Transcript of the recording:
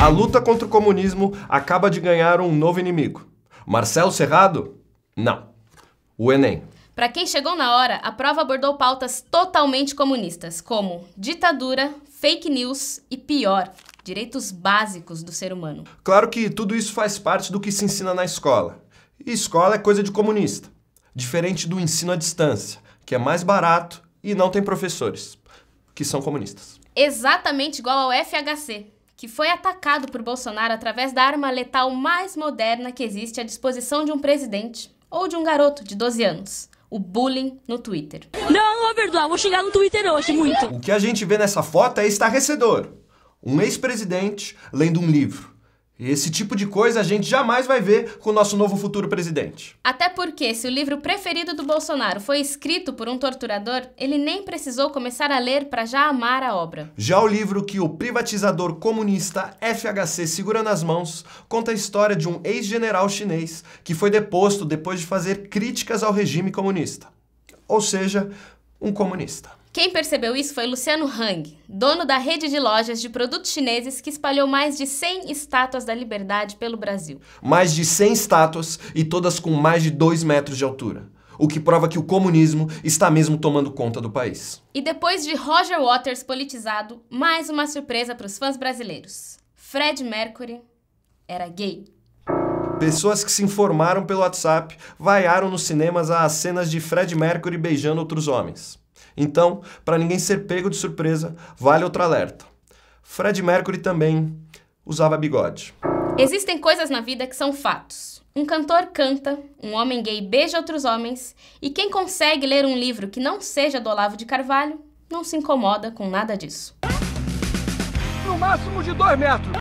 A luta contra o comunismo acaba de ganhar um novo inimigo. Marcelo Cerrado? Não. O Enem. Para quem chegou na hora, a prova abordou pautas totalmente comunistas, como ditadura, fake news e pior, direitos básicos do ser humano. Claro que tudo isso faz parte do que se ensina na escola. E escola é coisa de comunista, diferente do ensino à distância, que é mais barato e não tem professores que são comunistas. Exatamente igual ao FHC, que foi atacado por Bolsonaro através da arma letal mais moderna que existe à disposição de um presidente ou de um garoto de 12 anos. O bullying no Twitter. Não vou perdoar, vou xingar no Twitter hoje muito. O que a gente vê nessa foto é estarrecedor. Um ex-presidente lendo um livro esse tipo de coisa a gente jamais vai ver com o nosso novo futuro presidente. Até porque, se o livro preferido do Bolsonaro foi escrito por um torturador, ele nem precisou começar a ler para já amar a obra. Já o livro que o privatizador comunista FHC segura nas mãos conta a história de um ex-general chinês que foi deposto depois de fazer críticas ao regime comunista. Ou seja, um comunista. Quem percebeu isso foi Luciano Hang, dono da rede de lojas de produtos chineses que espalhou mais de 100 estátuas da liberdade pelo Brasil. Mais de 100 estátuas e todas com mais de 2 metros de altura. O que prova que o comunismo está mesmo tomando conta do país. E depois de Roger Waters politizado, mais uma surpresa para os fãs brasileiros. Fred Mercury era gay. Pessoas que se informaram pelo WhatsApp vaiaram nos cinemas as cenas de Fred Mercury beijando outros homens. Então, para ninguém ser pego de surpresa, vale outro alerta. Fred Mercury também usava bigode. Existem coisas na vida que são fatos. Um cantor canta, um homem gay beija outros homens, e quem consegue ler um livro que não seja do Olavo de Carvalho não se incomoda com nada disso. No máximo de dois metros.